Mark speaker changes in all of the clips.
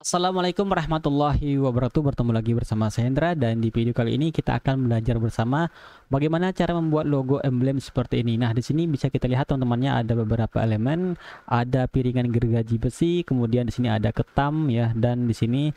Speaker 1: Assalamualaikum warahmatullahi wabarakatuh Bertemu lagi bersama saya Hendra Dan di video kali ini kita akan belajar bersama Bagaimana cara membuat logo emblem seperti ini Nah di sini bisa kita lihat teman-temannya Ada beberapa elemen Ada piringan gergaji besi Kemudian di sini ada ketam ya Dan di sini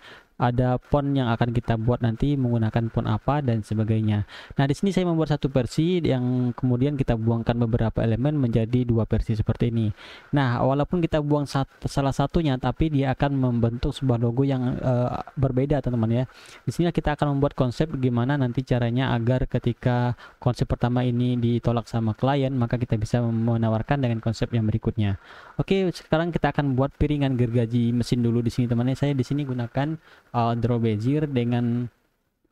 Speaker 1: ada font yang akan kita buat nanti menggunakan font apa dan sebagainya. Nah, di sini saya membuat satu versi yang kemudian kita buangkan beberapa elemen menjadi dua versi seperti ini. Nah, walaupun kita buang salah satunya tapi dia akan membentuk sebuah logo yang uh, berbeda, teman-teman ya. Di sini kita akan membuat konsep gimana nanti caranya agar ketika konsep pertama ini ditolak sama klien, maka kita bisa menawarkan dengan konsep yang berikutnya. Oke, sekarang kita akan buat piringan gergaji mesin dulu di sini, teman-teman. Ya. Saya di sini gunakan Eh, Aldro bezier dengan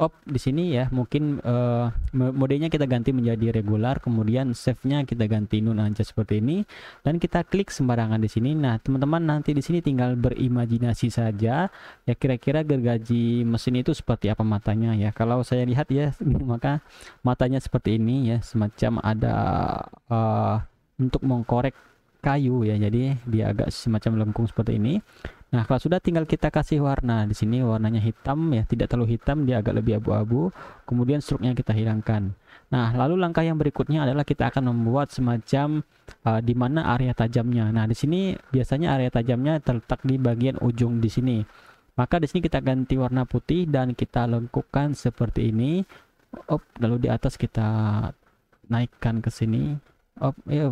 Speaker 1: op di sini ya mungkin uh, modenya kita ganti menjadi regular kemudian save-nya kita ganti nun aja seperti ini dan kita klik sembarangan di sini nah teman-teman nanti di sini tinggal berimajinasi saja ya kira-kira gergaji mesin itu seperti apa matanya ya kalau saya lihat ya maka matanya seperti ini ya semacam ada uh, untuk mengkorek kayu ya jadi dia agak semacam lengkung seperti ini Nah, kalau sudah tinggal kita kasih warna. Di sini warnanya hitam ya, tidak terlalu hitam, dia agak lebih abu-abu. Kemudian struknya kita hilangkan. Nah, lalu langkah yang berikutnya adalah kita akan membuat semacam uh, di mana area tajamnya. Nah, di sini biasanya area tajamnya terletak di bagian ujung di sini. Maka di sini kita ganti warna putih dan kita lengkupkan seperti ini. Op, lalu di atas kita naikkan ke sini. Op, yuk. Iya.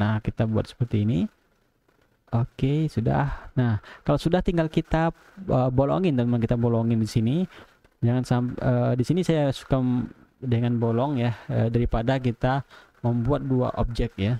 Speaker 1: Nah, kita buat seperti ini. Oke, sudah. Nah, kalau sudah tinggal kita uh, bolongin teman kita bolongin di sini. Jangan sampai uh, eh, di sini saya suka dengan bolong ya uh, daripada kita membuat dua objek ya.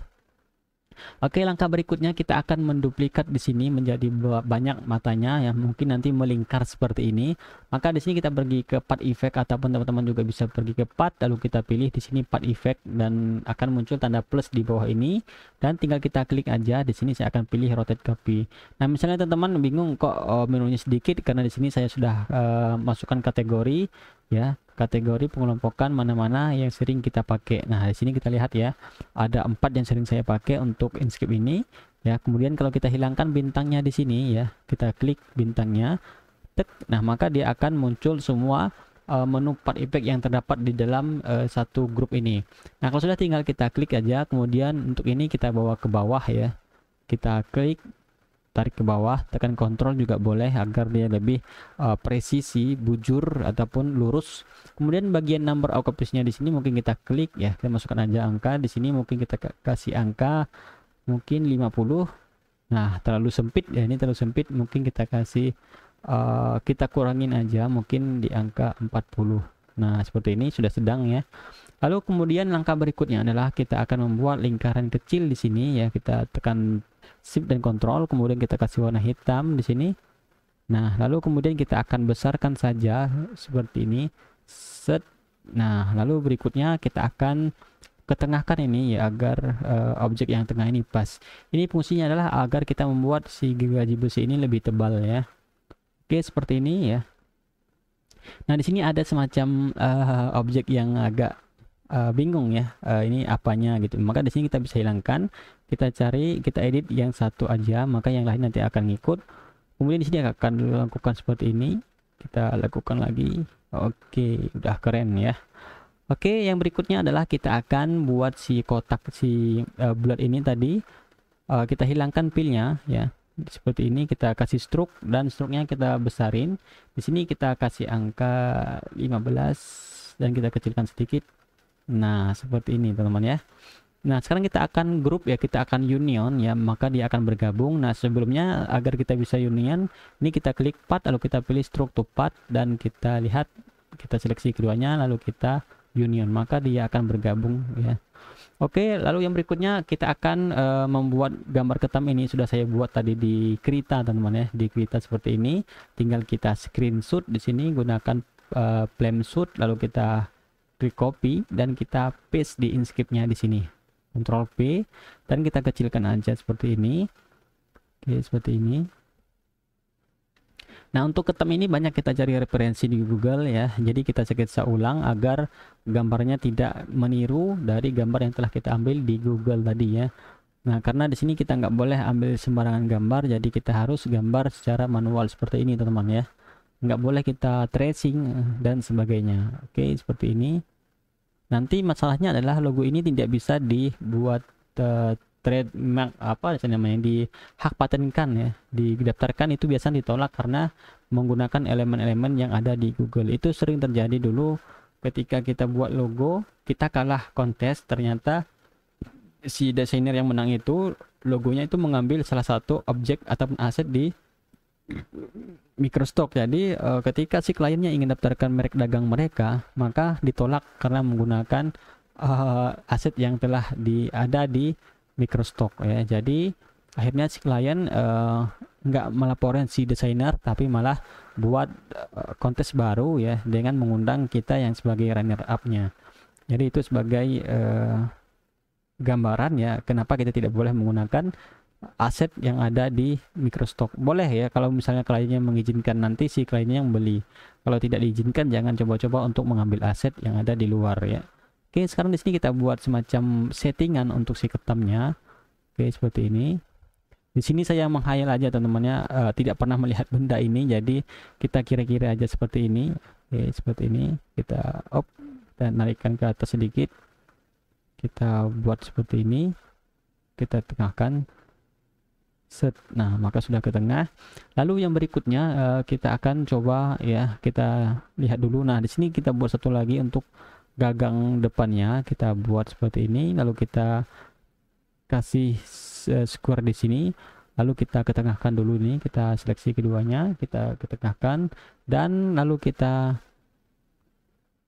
Speaker 1: Oke, langkah berikutnya kita akan menduplikat di sini menjadi banyak matanya ya, mungkin nanti melingkar seperti ini. Maka di sini kita pergi ke part effect ataupun teman-teman juga bisa pergi ke part lalu kita pilih di sini part effect dan akan muncul tanda plus di bawah ini dan tinggal kita klik aja di sini saya akan pilih rotate copy. Nah, misalnya teman-teman bingung kok eh, menunya sedikit karena di sini saya sudah uh, masukkan kategori ya kategori pengelompokan mana-mana yang sering kita pakai. Nah, di sini kita lihat ya, ada empat yang sering saya pakai untuk inscape ini. Ya, kemudian kalau kita hilangkan bintangnya di sini ya, kita klik bintangnya, tek. Nah, maka dia akan muncul semua uh, menu part effect yang terdapat di dalam uh, satu grup ini. Nah, kalau sudah tinggal kita klik aja, kemudian untuk ini kita bawa ke bawah ya. Kita klik tarik ke bawah tekan kontrol juga boleh agar dia lebih uh, presisi bujur ataupun lurus kemudian bagian number outcopisnya di sini mungkin kita klik ya kita masukkan aja angka di sini mungkin kita kasih angka mungkin 50 nah terlalu sempit ya ini terlalu sempit mungkin kita kasih uh, kita kurangin aja mungkin di angka 40 nah seperti ini sudah sedang ya Lalu kemudian langkah berikutnya adalah kita akan membuat lingkaran kecil di sini ya. Kita tekan shift dan control kemudian kita kasih warna hitam di sini. Nah, lalu kemudian kita akan besarkan saja seperti ini. Set. Nah, lalu berikutnya kita akan ketengahkan ini ya agar uh, objek yang tengah ini pas. Ini fungsinya adalah agar kita membuat si gergaji besi ini lebih tebal ya. Oke, seperti ini ya. Nah, di sini ada semacam uh, objek yang agak uh, bingung ya uh, ini apanya gitu maka di sini kita bisa hilangkan kita cari kita edit yang satu aja maka yang lain nanti akan ngikut kemudian di sini akan lakukan seperti ini kita lakukan lagi oke okay, udah keren ya oke okay, yang berikutnya adalah kita akan buat si kotak si uh, eh, bulat ini tadi uh, kita hilangkan pilnya ya seperti ini kita kasih stroke dan stroke kita besarin di sini kita kasih angka 15 dan kita kecilkan sedikit Nah, seperti ini teman-teman ya. Nah, sekarang kita akan grup ya, kita akan union ya, maka dia akan bergabung. Nah, sebelumnya agar kita bisa union, ini kita klik part lalu kita pilih stroke to part dan kita lihat kita seleksi keduanya lalu kita union, maka dia akan bergabung ya. Oke, lalu yang berikutnya kita akan uh, membuat gambar ketam ini sudah saya buat tadi di Krita teman-teman ya, di Krita seperti ini. Tinggal kita screenshot di sini gunakan uh, plan shoot lalu kita Klik copy dan kita paste di inscriptnya di sini Ctrl P dan kita kecilkan aja seperti ini oke seperti ini nah untuk ketem ini banyak kita cari referensi di Google ya jadi kita sketsa ulang agar gambarnya tidak meniru dari gambar yang telah kita ambil di Google tadi ya Nah, karena di sini kita nggak boleh ambil sembarangan gambar, jadi kita harus gambar secara manual seperti ini, teman-teman ya nggak boleh kita tracing eh, dan sebagainya oke okay, seperti ini nanti masalahnya adalah logo ini tidak bisa dibuat uh, trademark apa namanya di hak patenkan ya didaftarkan itu biasanya ditolak karena menggunakan elemen-elemen yang ada di Google itu sering terjadi dulu ketika kita buat logo kita kalah kontes ternyata si desainer yang menang itu logonya itu mengambil salah satu objek ataupun aset di Microstock Jadi uh, ketika si kliennya ingin daftarkan merek dagang mereka, maka ditolak karena menggunakan uh, aset yang telah di, ada di Microstock ya. Jadi akhirnya si klien uh, nggak melaporin si desainer tapi malah buat uh, kontes baru ya dengan mengundang kita yang sebagai runner upnya Jadi itu sebagai uh, gambaran ya kenapa kita tidak boleh menggunakan aset yang ada di microstock boleh ya kalau misalnya kliennya mengizinkan nanti si kliennya yang beli kalau tidak diizinkan jangan coba-coba untuk mengambil aset yang ada di luar ya oke sekarang di sini kita buat semacam settingan untuk si ketamnya oke seperti ini di sini saya menghayal aja teman-temannya e, tidak pernah melihat benda ini jadi kita kira-kira aja seperti ini oke seperti ini kita op dan naikkan ke atas sedikit kita buat seperti ini kita tengahkan set nah maka sudah ke tengah lalu yang berikutnya uh, kita akan coba ya kita lihat dulu nah di sini kita buat satu lagi untuk gagang depannya kita buat seperti ini lalu kita kasih uh, square di sini lalu kita ketengahkan dulu ini kita seleksi keduanya kita ketengahkan dan lalu kita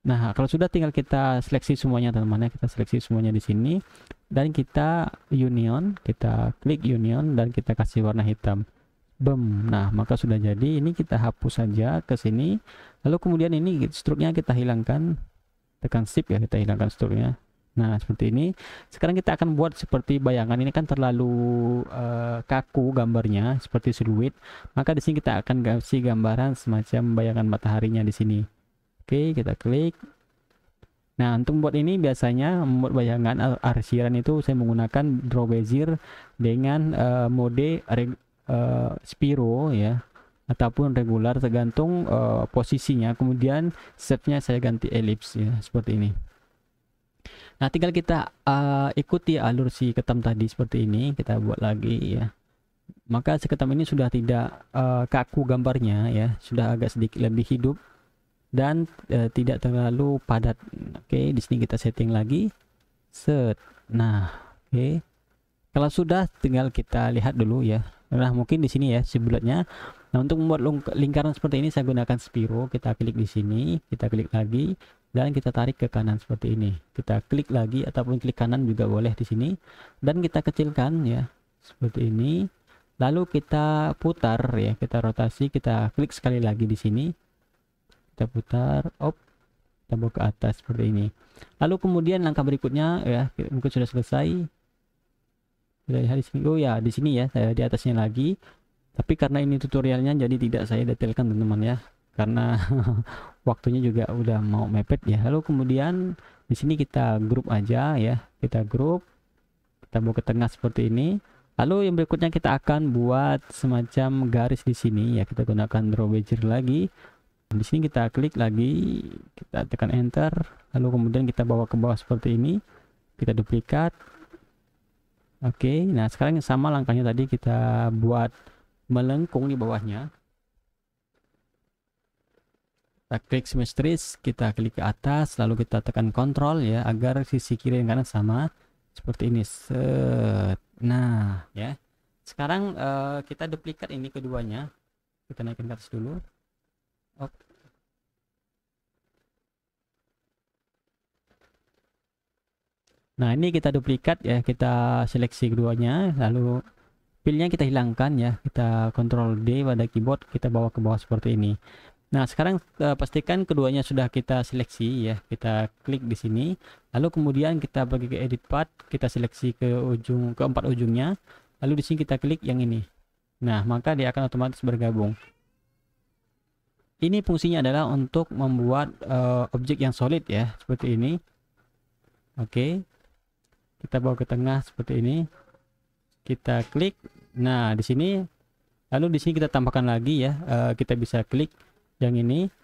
Speaker 1: Nah, kalau sudah tinggal kita seleksi semuanya teman-teman ya. Kita seleksi semuanya di sini dan kita union, kita klik union dan kita kasih warna hitam. Bem. Nah, maka sudah jadi. Ini kita hapus saja ke sini. Lalu kemudian ini struknya kita hilangkan. Tekan shift ya, kita hilangkan struknya. Nah, seperti ini. Sekarang kita akan buat seperti bayangan. Ini kan terlalu uh, kaku gambarnya, seperti siluet. Maka di sini kita akan kasih gambaran semacam bayangan mataharinya di sini. Oke, kita klik. Nah, untuk membuat ini biasanya membuat bayangan arsiran itu saya menggunakan draw bezier dengan uh, mode reg, uh, spiro ya ataupun regular tergantung uh, posisinya. Kemudian setnya saya ganti elips ya seperti ini. Nah, tinggal kita uh, ikuti alur si ketam tadi seperti ini. Kita buat lagi ya. Maka si ketam ini sudah tidak uh, kaku gambarnya ya, sudah agak sedikit lebih hidup dan e, tidak terlalu padat. Oke, okay, di sini kita setting lagi. Set. Nah, oke. Okay. Kalau sudah tinggal kita lihat dulu ya. Nah, mungkin di sini ya si bulatnya. Nah, untuk membuat lingkaran seperti ini saya gunakan spiro, kita klik di sini, kita klik lagi dan kita tarik ke kanan seperti ini. Kita klik lagi ataupun klik kanan juga boleh di sini dan kita kecilkan ya seperti ini. Lalu kita putar ya, kita rotasi, kita klik sekali lagi di sini kita putar op tambah ke atas seperti ini lalu kemudian langkah berikutnya ya mungkin sudah selesai dari hari sini oh ya di sini ya saya di atasnya lagi tapi karena ini tutorialnya jadi tidak saya detailkan teman-teman ya karena waktunya juga udah mau mepet ya lalu kemudian di sini kita grup aja ya kita grup kita mau ke tengah seperti ini lalu yang berikutnya kita akan buat semacam garis di sini ya kita gunakan draw wager lagi di sini kita klik lagi kita tekan enter lalu kemudian kita bawa ke bawah seperti ini kita duplikat oke nah sekarang yang sama langkahnya tadi kita buat melengkung di bawahnya kita klik simetris kita klik ke atas lalu kita tekan kontrol ya agar sisi kiri dan kanan sama seperti ini set nah ya sekarang uh, kita duplikat ini keduanya kita naikkan ke atas dulu Nah, ini kita duplikat ya, kita seleksi keduanya, lalu pilnya kita hilangkan ya, kita kontrol D pada keyboard, kita bawa ke bawah seperti ini. Nah, sekarang uh, pastikan keduanya sudah kita seleksi ya, kita klik di sini, lalu kemudian kita pergi ke edit part, kita seleksi ke ujung keempat ujungnya, lalu di sini kita klik yang ini. Nah, maka dia akan otomatis bergabung ini fungsinya adalah untuk membuat uh, objek yang solid ya seperti ini oke okay. kita bawa ke tengah seperti ini kita klik nah di sini lalu di sini kita tambahkan lagi ya uh, kita bisa klik yang ini